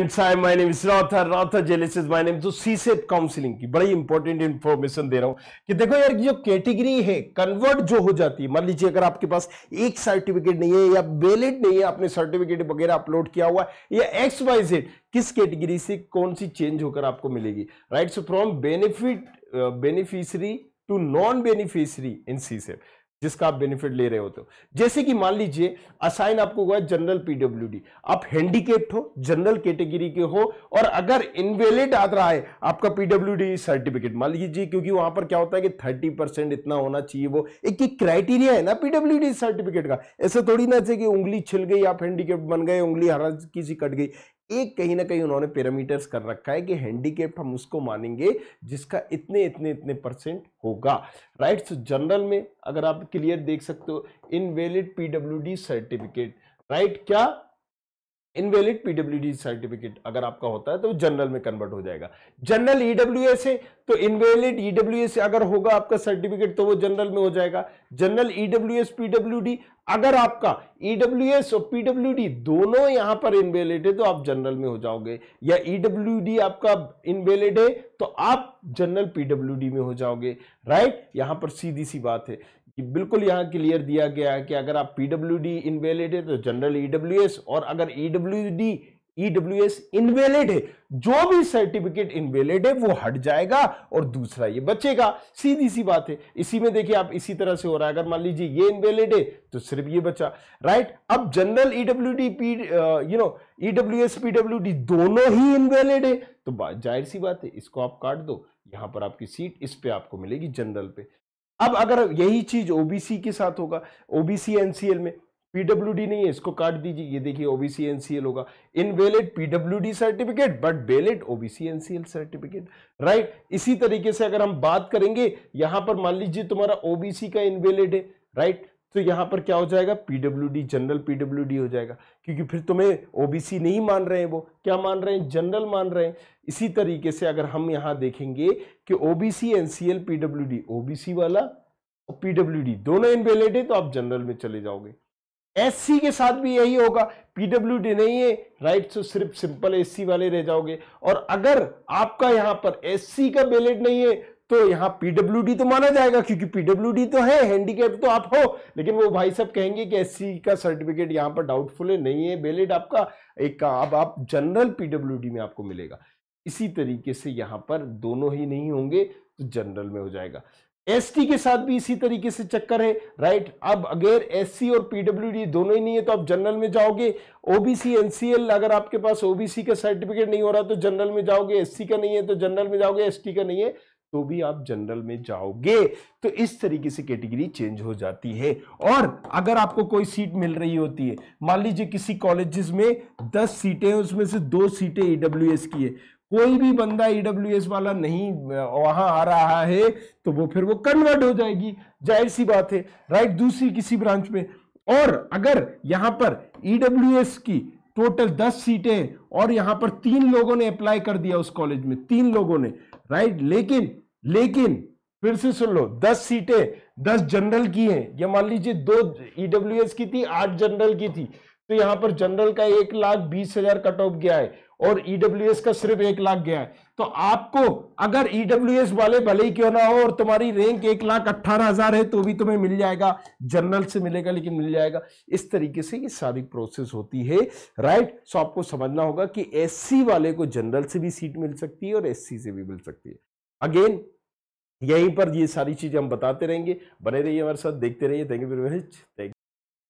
Hi, my name is Radha, तो CSAT counselling की बड़ी इंपॉर्टेंट इन्फॉर्मेशन दे रहा हूं कि देखो यार जो कैटेगरी है कन्वर्ट जो हो जाती है मान लीजिए अगर आपके पास एक सर्टिफिकेट नहीं है या बेलिड नहीं है आपने सर्टिफिकेट वगैरह अपलोड किया हुआ या एक्स वाई जेड किस कैटेगरी से कौन सी चेंज होकर आपको मिलेगी right so from benefit beneficiary to non beneficiary in CSAT जिसका आप बेनिफिट ले रहे होते हो जैसे कि मान लीजिए असाइन आपको हुआ जनरल पीडब्ल्यूडी आप हैंडीकेप्ड हो जनरल कैटेगरी के हो और अगर इनवेलिड आ रहा है आपका पीडब्ल्यूडी सर्टिफिकेट मान लीजिए क्योंकि वहां पर क्या होता है कि थर्टी परसेंट इतना होना चाहिए वो एक ही क्राइटेरिया है ना पीडब्ल्यूडी सर्टिफिकेट का ऐसे थोड़ी ना जैसे कि उंगली छिल गई आप हैंडीकेप बन गए उंगली हरा किसी कट गई एक कहीं ना कहीं उन्होंने पैरामीटर्स कर रखा है कि हैंडीकेप हम उसको मानेंगे जिसका इतने इतने इतने परसेंट होगा राइट सो जनरल में अगर आप क्लियर देख सकते हो इनवेलिड पीडब्ल्यूडी सर्टिफिकेट राइट क्या पीडब्ल्यू पीडब्ल्यूडी सर्टिफिकेट अगर आपका होता है तो जनरल में कन्वर्ट हो जाएगा जनरल ईडब्ल्यू e है तो इनवेलिड ईडब्ल्यू e अगर होगा आपका सर्टिफिकेट तो वो जनरल में हो जाएगा जनरल ईडब्ल्यू एस पीडब्ल्यूडी अगर आपका ईडब्ल्यू e एस और पीडब्ल्यूडी दोनों यहां पर इनवेलिड है तो आप जनरल में हो जाओगे या ईडब्ल्यूडी आपका इनवेलिड है तो आप जनरल पीडब्ल्यूडी में हो जाओगे राइट यहां पर सीधी सी बात है बिल्कुल यहाँ क्लियर दिया गया है कि अगर आप पी डब्ल्यू डी इनवेलिड है तो जनरल ईडब्ल्यू एस और अगर EW D W S invalid है जो भी सर्टिफिकेट इनवेलिड है वो हट जाएगा और दूसरा ये बचेगा सीधी सी बात है इसी में देखिए आप इसी तरह से हो रहा है अगर मान लीजिए ये इनवेलिड है तो सिर्फ ये बचा राइट अब general W D P you know W S W D दोनों ही इनवेलिड है तो जाहिर सी बात है इसको आप काट दो यहां पर आपकी सीट इस पे आपको मिलेगी जनरल पे अब अगर यही चीज ओबीसी के साथ होगा ओबीसी एनसीएल में पीडब्ल्यू नहीं है इसको काट दीजिए ये देखिए ओबीसी एनसीएल होगा invalid D certificate but valid OBC NCL certificate right इसी तरीके से अगर हम बात करेंगे यहां पर मान लीजिए तुम्हारा ओबीसी का इनवेलिड है राइट तो यहाँ पर क्या हो जाएगा पीडब्ल्यू जनरल पीडब्ल्यू हो जाएगा क्योंकि फिर तुम्हें ओबीसी नहीं मान रहे हैं वो क्या मान रहे हैं जनरल मान रहे हैं इसी तरीके से अगर हम यहाँ देखेंगे कि ओबीसी एनसीएल पीडब्ल्यूडी ओबीसी वाला और डी दोनों इनवेलिड है तो आप जनरल में चले जाओगे सी के साथ भी यही होगा डी नहीं है राइट तो सिर्फ सिंपल सी वाले रह जाओगे और अगर आपका यहां पर सी का बेलेट नहीं है तो यहाँ पीडब्ल्यू तो माना जाएगा क्योंकि पीडब्ल्यू तो है हैंडीकेप तो आप हो लेकिन वो भाई सब कहेंगे कि एस का सर्टिफिकेट यहाँ पर डाउटफुल है नहीं है वैलिड आपका एक का अब आप जनरल पीडब्ल्यू में आपको मिलेगा इसी तरीके से यहाँ पर दोनों ही नहीं होंगे तो जनरल में हो जाएगा एस के साथ भी इसी तरीके से चक्कर है राइट अब अगर एस और पीडब्ल्यू दोनों ही नहीं है तो आप जनरल में जाओगे ओबीसी एनसीएल अगर आपके पास ओबीसी का सर्टिफिकेट नहीं हो रहा तो जनरल में जाओगे एससी का नहीं है तो जनरल में जाओगे एसटी का नहीं है तो भी आप जनरल में जाओगे तो इस तरीके से कैटेगरी चेंज हो जाती है और अगर आपको कोई सीट मिल रही होती है मान लीजिए किसी कॉलेजेस में दस सीटें हैं उसमें से दो सीटें ईडब्ल्यू की है कोई भी बंदा ईडब्ल्यू वाला नहीं वहां आ रहा है तो वो फिर वो कन्वर्ट हो जाएगी जाहिर सी बात है राइट दूसरी किसी ब्रांच में और अगर यहां पर ईडब्ल्यू की टोटल दस सीटें और यहां पर तीन लोगों ने अप्लाई कर दिया उस कॉलेज में तीन लोगों ने राइट लेकिन लेकिन फिर से सुन लो दस सीटें दस जनरल की हैं या मान लीजिए दो ईडब्ल्यू e की थी आठ जनरल की थी तो यहां पर जनरल का एक लाख बीस हजार कट ऑफ गया है और ईडब्ल्यू e का सिर्फ एक लाख गया है तो आपको अगर ईडब्ल्यू e वाले भले ही क्यों ना हो और तुम्हारी रैंक एक लाख अट्ठारह हजार है तो भी तुम्हें मिल जाएगा जनरल से मिलेगा लेकिन मिल जाएगा इस तरीके से ये सारी प्रोसेस होती है राइट सो आपको समझना होगा कि एससी वाले को जनरल से भी सीट मिल सकती है और एससी से भी मिल सकती है अगेन यहीं पर ये सारी चीज़ें हम बताते रहेंगे बने रहिए हमारे साथ देखते रहिए thank you very much thank